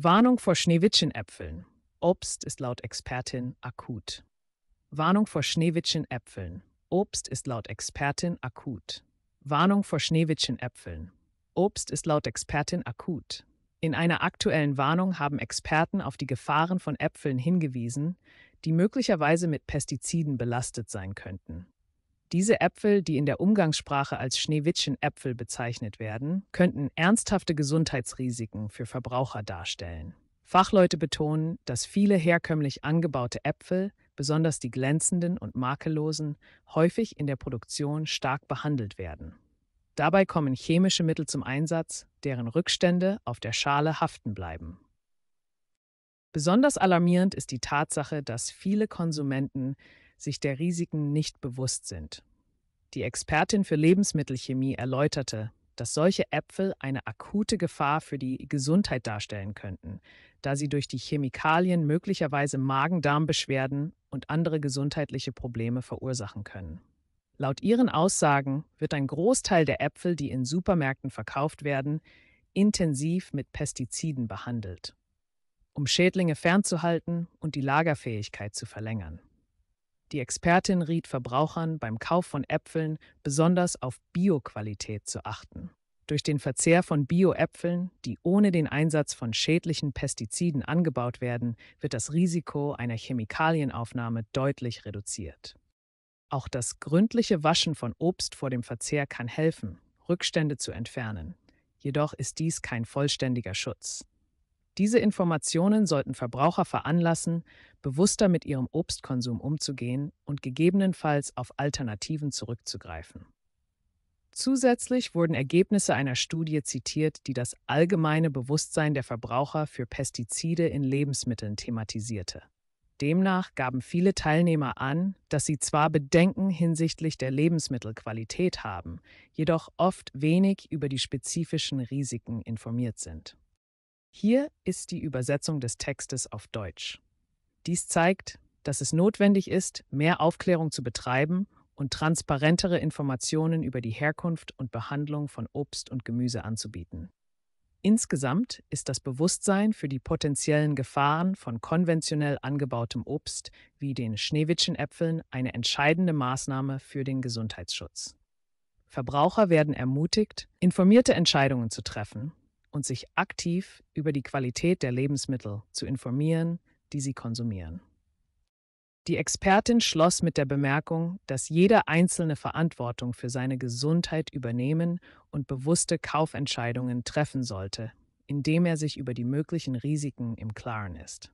Warnung vor Schneewittchenäpfeln. Obst ist laut Expertin akut. Warnung vor Schneewittchenäpfeln. Obst ist laut Expertin akut. Warnung vor Schneewittchenäpfeln. Obst ist laut Expertin akut. In einer aktuellen Warnung haben Experten auf die Gefahren von Äpfeln hingewiesen, die möglicherweise mit Pestiziden belastet sein könnten. Diese Äpfel, die in der Umgangssprache als Schneewittchenäpfel bezeichnet werden, könnten ernsthafte Gesundheitsrisiken für Verbraucher darstellen. Fachleute betonen, dass viele herkömmlich angebaute Äpfel, besonders die glänzenden und makellosen, häufig in der Produktion stark behandelt werden. Dabei kommen chemische Mittel zum Einsatz, deren Rückstände auf der Schale haften bleiben. Besonders alarmierend ist die Tatsache, dass viele Konsumenten sich der Risiken nicht bewusst sind. Die Expertin für Lebensmittelchemie erläuterte, dass solche Äpfel eine akute Gefahr für die Gesundheit darstellen könnten, da sie durch die Chemikalien möglicherweise Magen-Darm-Beschwerden und andere gesundheitliche Probleme verursachen können. Laut ihren Aussagen wird ein Großteil der Äpfel, die in Supermärkten verkauft werden, intensiv mit Pestiziden behandelt um Schädlinge fernzuhalten und die Lagerfähigkeit zu verlängern. Die Expertin riet Verbrauchern beim Kauf von Äpfeln besonders auf Bioqualität zu achten. Durch den Verzehr von Bioäpfeln, die ohne den Einsatz von schädlichen Pestiziden angebaut werden, wird das Risiko einer Chemikalienaufnahme deutlich reduziert. Auch das gründliche Waschen von Obst vor dem Verzehr kann helfen, Rückstände zu entfernen. Jedoch ist dies kein vollständiger Schutz. Diese Informationen sollten Verbraucher veranlassen, bewusster mit ihrem Obstkonsum umzugehen und gegebenenfalls auf Alternativen zurückzugreifen. Zusätzlich wurden Ergebnisse einer Studie zitiert, die das allgemeine Bewusstsein der Verbraucher für Pestizide in Lebensmitteln thematisierte. Demnach gaben viele Teilnehmer an, dass sie zwar Bedenken hinsichtlich der Lebensmittelqualität haben, jedoch oft wenig über die spezifischen Risiken informiert sind. Hier ist die Übersetzung des Textes auf Deutsch. Dies zeigt, dass es notwendig ist, mehr Aufklärung zu betreiben und transparentere Informationen über die Herkunft und Behandlung von Obst und Gemüse anzubieten. Insgesamt ist das Bewusstsein für die potenziellen Gefahren von konventionell angebautem Obst wie den Schneewittchenäpfeln eine entscheidende Maßnahme für den Gesundheitsschutz. Verbraucher werden ermutigt, informierte Entscheidungen zu treffen und sich aktiv über die Qualität der Lebensmittel zu informieren, die sie konsumieren. Die Expertin schloss mit der Bemerkung, dass jeder Einzelne Verantwortung für seine Gesundheit übernehmen und bewusste Kaufentscheidungen treffen sollte, indem er sich über die möglichen Risiken im Klaren ist.